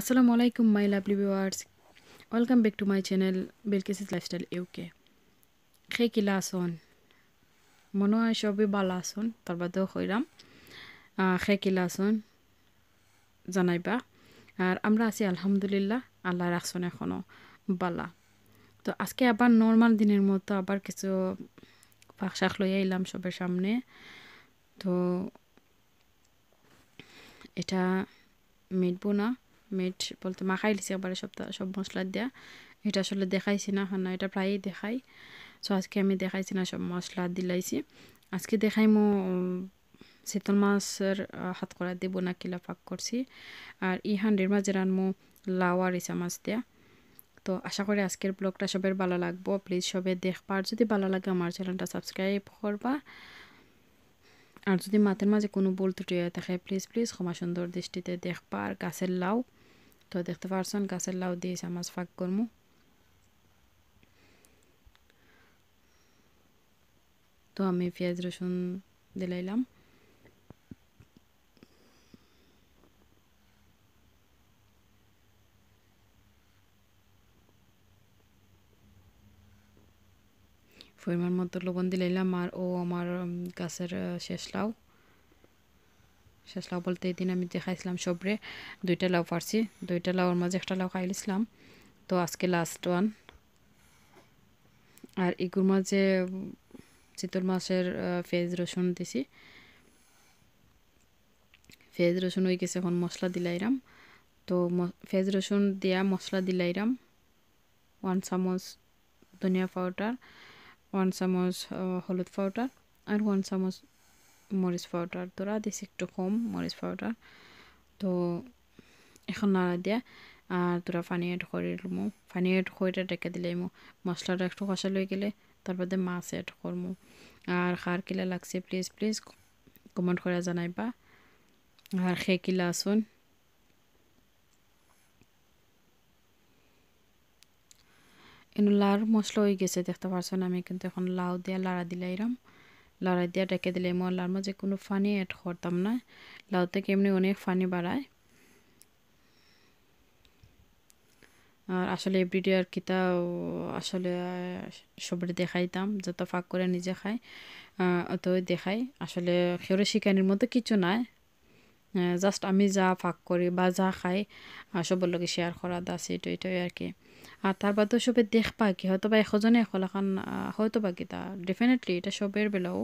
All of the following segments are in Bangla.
আসসালামু আলাইকুম my lovely viewers welcome back to my channel বেলকেসিস লাইফস্টাইল ইউকে খে কিলা আসন মনে হয় সবই বালা আসন তার বাদেও হইরাম খে কিলা আসন জানাইবা আর আমরা আছি আলহামদুলিল্লাহ আল্লাহ রাখসন এখনও বালা তো আজকে আবার নর্মাল দিনের মতো আবার কিছু ফাঁক শাক লইয়া এলাম সবের সামনে তো এটা মিটবো না মিট বলতে মাখাই লিছি একবারে সব সব মশলা দেয়া এটা আসলে দেখাইছি না হ্যাঁ, না এটা প্রায়ই দেখাই সো আজকে আমি দেখাইছি না সব মশলা দিলাইছি আজকে দেখাই মো শীতল মাছের হাত করা দিব না কিলা পাক করছি আর ই হান্ডির মাঝে রানমো আর ইসা মাছ দেয়া তো আশা করি আজকের ব্লগটা সবের ভালো লাগবো প্লিজ সবে দেখবার যদি ভালো লাগে আমার চ্যানেলটা সাবস্ক্রাইব করবা আর যদি মাথের মাঝে কোনো বল ত্রুটি হয়ে থাকে প্লিজ প্লিজ ক্ষমা সুন্দর দৃষ্টিতে দেখবা আর গাছের লাউ तो देखते फारसन का सल्लाह उद्देश्य हम फाक करमू তো আমি পেঁয়াজ রসুন দিলাইলাম পরিমাণ মতো লবণ দিলাইলাম আর ও আমার গাছের শেষ লাউ শেষ লাউ বলতে এই দিন আমি যে খাইছিলাম সবরে দুইটা লাউ পারছি দুইটা লাউর মাঝে একটা লাউ খাইছিলাম তো আজকে লাস্ট ওয়ান আর ইগুর মাঝে চিতল মাছের ফেজ রসুন দিছি ফেজ রসুন হয়ে গেছে এখন মশলা দিলাইরাম তো ফেজ রসুন দিয়া মশলা দিলাইরাম ওয়ান চামচ ধনিয়া পাউডার ওয়ান চামচ হলুদ পাউডার আর ওয়ান চামচ মরিচ পাউডার ধরা দিছি একটু কম মরিচ পাউডার তো এখন নাড়া দিয়া আর তোরা পানি এড করে লমু পানি এড করে ডেকে দিলে মো মশলাটা একটু কষা লই গেলে দিয়ে মাছ এড করমু আর খার কিলা লাগছে প্লিজ প্লিজ কমেন্ট করে জানাইবা আর খে কিলা আসুন এনু লার মশলা হয়ে গেছে দেখতে পারছেন আমি কিন্তু এখন লাউ দিয়ে লাড়া দিলাইরাম লড়াই দিয়ে ডেকে দিলে মলার মাঝে কোনো ফানি অ্যাড করতাম না লাউ থেকে এমনি অনেক ফানি বাড়ায় আর আসলে কি কিতা আসলে সবাই দেখাইতাম যত ফাঁক করে নিজে খায় অত দেখাই আসলে খেউরে শিকানির মতো কিছু নাই জাস্ট আমি যা ভাগ করি বা যা খাই সবর লগে শেয়ার করা দাস এইটো এটাই আর কি আর তার বাদেও সবে দেখবা কি হয়তো বা এশজনে এখন হয়তো বা কি তা ডেফিনেটলি এটা সবের বেলাও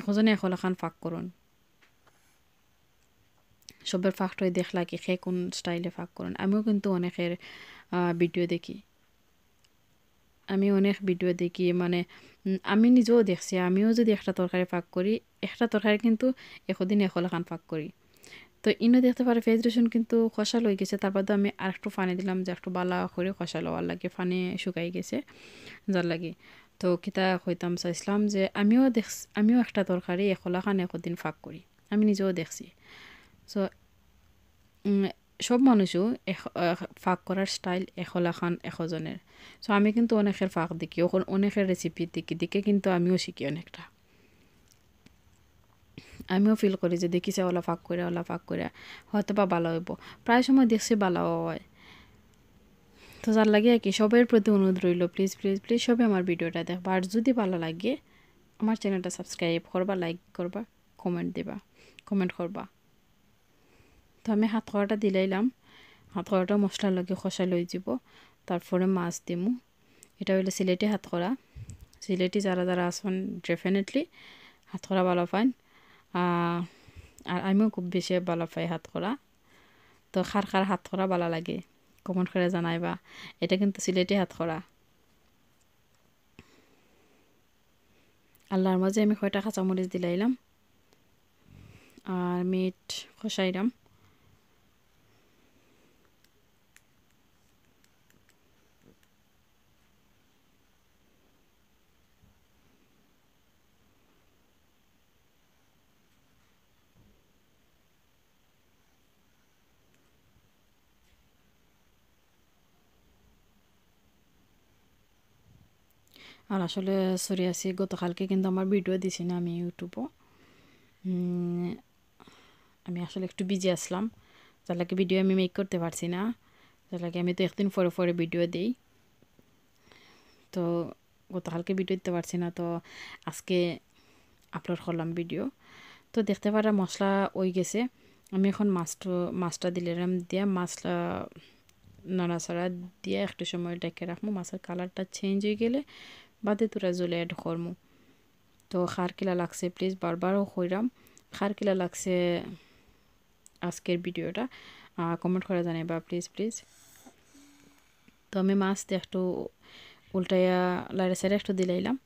এশজনে এখন ফাঁক করুন সবের ফাঁকটাই দেখলা কি সে কোন স্টাইলে ফাঁক করুন আমিও কিন্তু অনেকের ভিডিও দেখি আমি অনেক ভিডিও দেখি মানে আমি নিজেও দেখছি আমিও যদি একটা তরকারি ফাঁক করি একটা তরকারি কিন্তু এশদিন এখন ফাঁক করি তো ইনো দেখতে পারে পেঁয়াজ রসুন কিন্তু খসা লই গেছে তারপর তো আমি আর একটু পানি দিলাম যে একটু বালা করে খসা লওয়ার লাগে ফানি শুকাই গেছে যার লাগে তো কিতা কইতাম চাইছিলাম যে আমিও দেখ আমিও একটা তরকারি এখলা খান একদিন ফাঁক করি আমি নিজেও দেখছি সো সব মানুষও ফাঁক করার স্টাইল এখলা খান এখজনের সো আমি কিন্তু অনেকের ফাঁক দেখি অনেকের রেসিপি দেখি দেখে কিন্তু আমিও শিখি অনেকটা আমিও ফিল করি যে দেখিছে অলা ফাঁক করে অলা ফাঁক করে হয়তো বা ভালো হইব প্রায় সময় দেখছি ভালো হয় তো যার লাগে আর কি সবের প্রতি অনুরোধ রইল প্লিজ প্লিজ প্লিজ সবে আমার ভিডিওটা দেখবা আর যদি ভালো লাগে আমার চ্যানেলটা সাবস্ক্রাইব করবা লাইক করবা কমেন্ট দেবা কমেন্ট করবা তো আমি হাত কড়াটা দিলাইলাম হাত কড়াটা মশলার লগে খসাই লই যাব তারপরে মাছ দিমু এটা হইলো সিলেটি হাত করা সিলেটি যারা যারা আসন ডেফিনেটলি হাত করা ভালো পায় আর আমিও খুব বেশি ভালো পাই হাত করা তো খার খার হাত করা ভালো লাগে কমেন্ট করে জানাইবা এটা কিন্তু সিলেটি হাত করা আল্লাহর মাঝে আমি কয়টা কাঁচামরিচ দিলাইলাম আর মিট খসাইলাম আর আসলে সরি আছি গতকালকে কিন্তু আমার ভিডিও দিছি না আমি ইউটিউবও আমি আসলে একটু বিজি আসলাম যার লাগে ভিডিও আমি মেক করতে পারছি না যার লাগে আমি তো একদিন ফরে ফরে ভিডিও দিই তো গতকালকে ভিডিও দিতে পারছি না তো আজকে আপলোড করলাম ভিডিও তো দেখতে পারা মশলা ওই গেছে আমি এখন মাছটা মাছটা দিলাম দিয়ে মাছটা নাড়াচাড়া দিয়ে একটু সময় ডেকে রাখবো মাছের কালারটা চেঞ্জ হয়ে গেলে বাদে তোরা জলে এড করমু তো খার কিলা লাগছে প্লিজ বারবারও হইরাম খার কিলা লাগছে আজকের ভিডিওটা কমেন্ট করে জানাইবা প্লিজ প্লিজ তো আমি মাছ দিয়ে একটু উল্টাইয়া লাইরে সাইডে একটু দিলাইলাম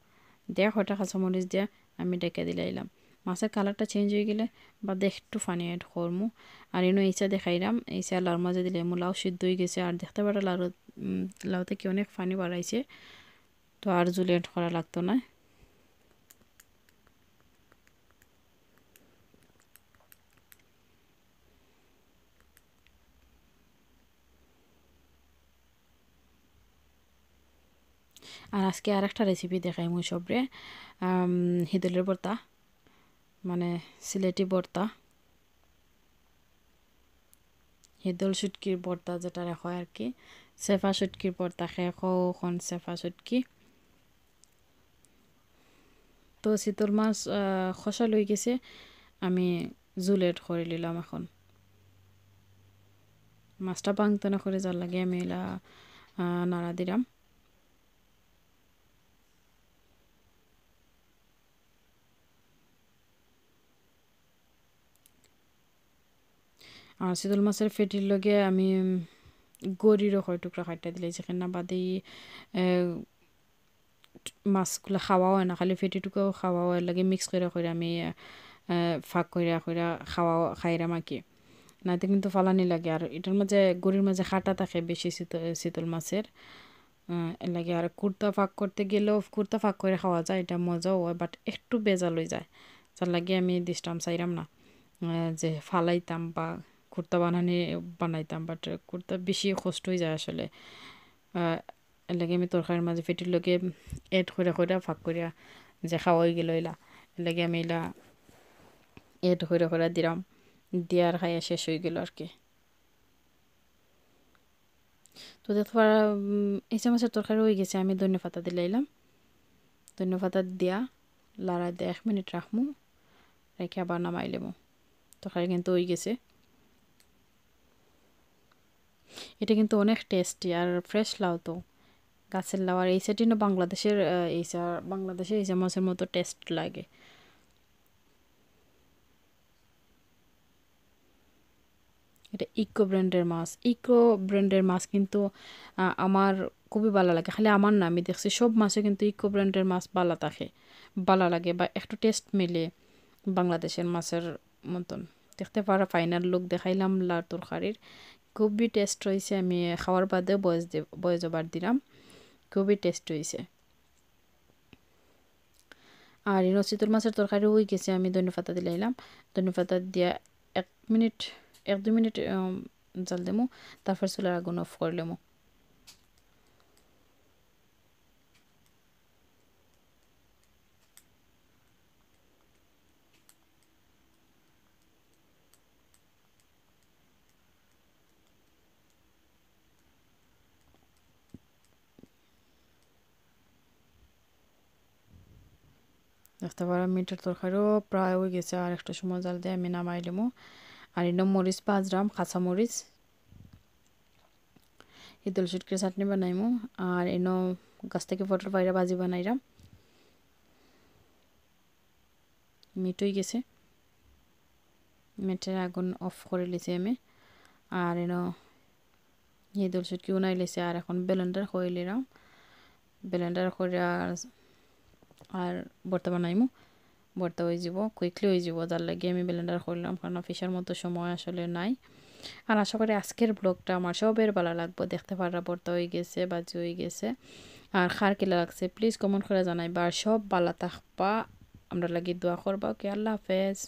দেয়া কয়টা মরিচ দিয়ে আমি ডেকে দিলাইলাম মাছের কালারটা চেঞ্জ হয়ে গেলে বা দেখ একটু ফানি এড করমু আর এনে ইচ্ছা দেখাইলাম এইচা লাউর মাঝে দিলে মো লাউ সিদ্ধ হয়ে গেছে আর দেখতে পারা লাউ লাউতে কি অনেক ফানি বাড়াইছে তো আর জুল এড করা লাগতো না আর আজকে আর একটা রেসিপি দেখাই মুই সবরে হিদলের বর্তা মানে সিলেটি বর্তা হিদল সুটকির বর্তা যেটা হয় আর কি সেফা সুটকির বর্তা খেয়ে খোখন চেফা সুটকি তো চিতল মাছ খসা লই গেছে আমি জুল এড করে নিলাম এখন মাছটা বাংতে না করে যার লাগে আমি এলা নাড়া দিলাম আর শীতল মাছের ফেটির লগে আমি গরিরও হয় টুকরা খাইটা দিলে যেখানে না বাদেই মাছগুলো খাওয়া হয় না খালি ফেটিটুকুও খাওয়া হয় লাগে মিক্স করে করে আমি ফাঁক কইরা কইরা খাওয়া খাইরা মাকি নাতে কিন্তু ফালানি লাগে আর এটার মাঝে গরুর মাঝে খাটা থাকে বেশি শীতল শীতল মাছের লাগে আর কুর্তা ফাঁক করতে গেলেও কুর্তা ফাঁক করে খাওয়া যায় এটা মজাও হয় বাট একটু বেজাল হয়ে যায় যার লাগে আমি দিষ্টাম চাইরাম না যে ফালাইতাম বা কুর্তা বানানি বানাইতাম বাট কুর্তা বেশি কষ্ট হয়ে যায় আসলে এর আমি তরকারির মাঝে ফেটির লোকে এড করে করে ফাঁক করিয়া যে খাওয়া হয়ে গেল এলা এলাকে আমি এলা এড করে করে দিলাম দেওয়ার খাইয়া শেষ হয়ে গেল আর কি তো দেখতে পারা ইচ্ছা মাছের তরকারি হয়ে গেছে আমি ধন্য পাতা দিলাইলাম ধন্য পাতা দিয়া লাড়া দিয়ে এক মিনিট রাখমু রেখে আবার নামাই লেবো তরকারি কিন্তু হয়ে গেছে এটা কিন্তু অনেক টেস্টি আর ফ্রেশ লাউ তো গাছের লাওয়ার এই সাইডটি না বাংলাদেশের এই বাংলাদেশের এই মাছের মতো টেস্ট লাগে এটা ইকো ব্র্যান্ডের মাছ ইকো ব্র্যান্ডের মাছ কিন্তু আমার খুবই ভালো লাগে খালি আমার না আমি দেখছি সব মাছে কিন্তু ইকো ব্র্যান্ডের মাছ ভালো থাকে ভালো লাগে বা একটু টেস্ট মিলে বাংলাদেশের মাছের মতন দেখতে পারা ফাইনাল লুক দেখাইলাম লার তরকারির খুবই টেস্ট হয়েছে আমি খাওয়ার বাদে বয়স বয়স জবার দিলাম খুবই টেস্ট হয়েছে আর এই রসিতুর মাছের তরকারি হয়ে গেছে আমি ধন্যপাতা দিলাইলাম ধন্যপাতা দিয়া এক মিনিট এক দু মিনিট জাল দেমো তারপর চুলার আগুন অফ করে লেমো দেখতে পারো মিটের তরকারিও প্রায় হয়ে গেছে আর একটা সময় জাল দিয়ে আমি নামাই লিমু আর এনে মরিচ পাঁচ পাঁচরাম কাঁচা মরিচ ইদল সুটকির চাটনি বানাইমু আর এনো গাছ থেকে পটল পাইরা ভাজি বানাইরাম মিটই গেছে মিটের আগুন অফ করে লিছি আমি আর এনো ইদল সুটকি উনাই লিছি আর এখন ব্লেন্ডার করে লিলাম ব্লেন্ডার করে আর আর বর্তা বানাইমু বর্তা হয়ে যাব কুইকলি হয়ে যাব যার লাগে আমি ব্লেন্ডার করলাম কারণ অফিসের মতো সময় আসলে নাই আর আশা করি আজকের ব্লগটা আমার সবের ভালো লাগবো দেখতে পারা বর্তা হয়ে গেছে বাজি হয়ে গেছে আর খার কিলা লাগছে প্লিজ কমেন্ট করে জানাইবা আর সব বালা থাকবা আমরা লাগি দোয়া করবা ওকে আল্লাহ হাফেজ